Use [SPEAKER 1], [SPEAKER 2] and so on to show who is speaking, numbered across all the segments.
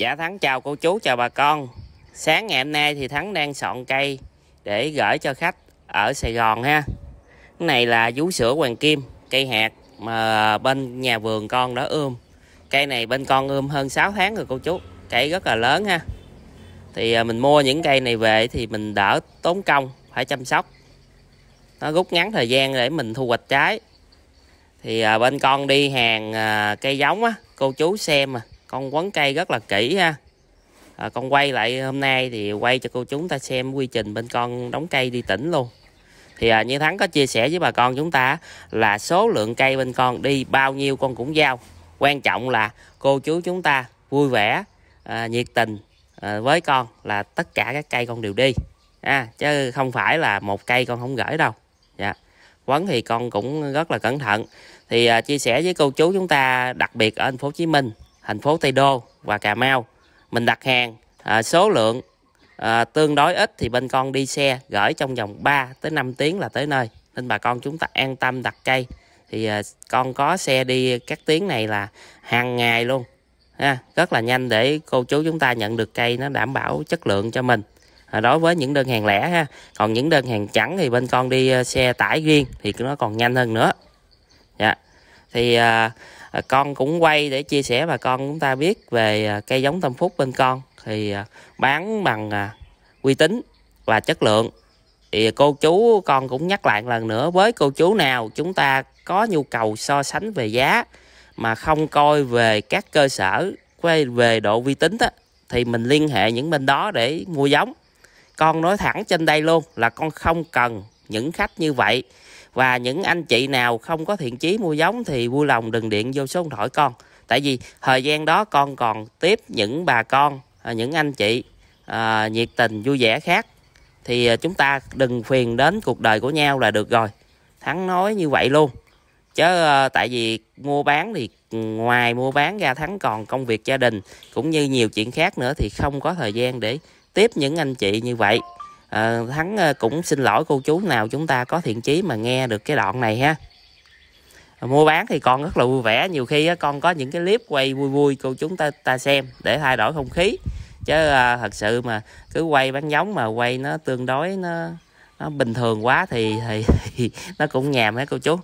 [SPEAKER 1] Dạ Thắng chào cô chú, chào bà con Sáng ngày hôm nay thì Thắng đang soạn cây để gửi cho khách ở Sài Gòn ha Cái này là vú sữa hoàng kim, cây hạt mà bên nhà vườn con đã ươm Cây này bên con ươm hơn 6 tháng rồi cô chú Cây rất là lớn ha Thì à, mình mua những cây này về thì mình đỡ tốn công, phải chăm sóc Nó rút ngắn thời gian để mình thu hoạch trái Thì à, bên con đi hàng à, cây giống á, cô chú xem mà con quấn cây rất là kỹ ha à, con quay lại hôm nay thì quay cho cô chúng ta xem quy trình bên con đóng cây đi tỉnh luôn thì à, như thắng có chia sẻ với bà con chúng ta là số lượng cây bên con đi bao nhiêu con cũng giao quan trọng là cô chú chúng ta vui vẻ à, nhiệt tình à, với con là tất cả các cây con đều đi à, chứ không phải là một cây con không gửi đâu dạ quấn thì con cũng rất là cẩn thận thì à, chia sẻ với cô chú chúng ta đặc biệt ở thành phố Hồ Chí Minh thành phố Tây Đô và Cà Mau mình đặt hàng à, số lượng à, tương đối ít thì bên con đi xe gửi trong vòng 3 tới 5 tiếng là tới nơi nên bà con chúng ta an tâm đặt cây thì à, con có xe đi các tiếng này là hàng ngày luôn ha, rất là nhanh để cô chú chúng ta nhận được cây nó đảm bảo chất lượng cho mình à, đối với những đơn hàng lẻ ha còn những đơn hàng trắng thì bên con đi à, xe tải riêng thì nó còn nhanh hơn nữa dạ thì à, Ờ, con cũng quay để chia sẻ bà con chúng ta biết về ờ, cây giống tâm phúc bên con thì ờ, bán bằng uy tín và chất lượng thì cô chú con cũng nhắc lại lần nữa với cô chú nào chúng ta có nhu cầu so sánh về giá mà không coi về các cơ sở quay về độ uy tín đó, thì mình liên hệ những bên đó để mua giống con nói thẳng trên đây luôn là con không cần những khách như vậy và những anh chị nào không có thiện chí mua giống thì vui lòng đừng điện vô số điện thoại con tại vì thời gian đó con còn tiếp những bà con à, những anh chị à, nhiệt tình vui vẻ khác thì à, chúng ta đừng phiền đến cuộc đời của nhau là được rồi thắng nói như vậy luôn chứ à, tại vì mua bán thì ừ, ngoài mua bán ra thắng còn công việc gia đình cũng như nhiều chuyện khác nữa thì không có thời gian để tiếp những anh chị như vậy à, thắng ờ, cũng xin lỗi cô chú nào chúng ta có thiện chí mà nghe được cái đoạn này ha mua bán thì con rất là vui vẻ nhiều khi con có những cái clip quay vui vui cô chúng ta ta xem để thay đổi không khí chứ à, thật sự mà cứ quay bán giống mà quay nó tương đối nó, nó bình thường quá thì, thì, thì nó cũng nhàm hết cô chú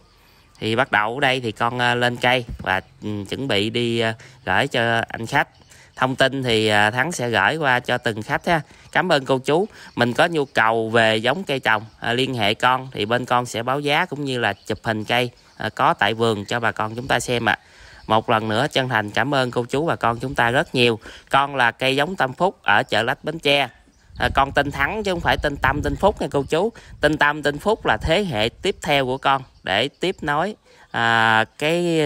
[SPEAKER 1] thì bắt đầu ở đây thì con lên cây và ừ, chuẩn bị đi gửi cho anh khách thông tin thì à, Thắng sẽ gửi qua cho từng khách ha. Cảm ơn cô chú. Mình có nhu cầu về giống cây trồng à, liên hệ con thì bên con sẽ báo giá cũng như là chụp hình cây à, có tại vườn cho bà con chúng ta xem ạ. À. Một lần nữa chân thành cảm ơn cô chú và con chúng ta rất nhiều. Con là cây giống Tâm Phúc ở chợ Lách Bến Tre. À, con tên Thắng chứ không phải tên Tâm tên Phúc nha cô chú. Tên Tâm tên Phúc là thế hệ tiếp theo của con để tiếp nối à, cái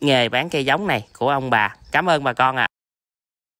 [SPEAKER 1] nghề bán cây giống này của ông bà. Cảm ơn bà con ạ. À.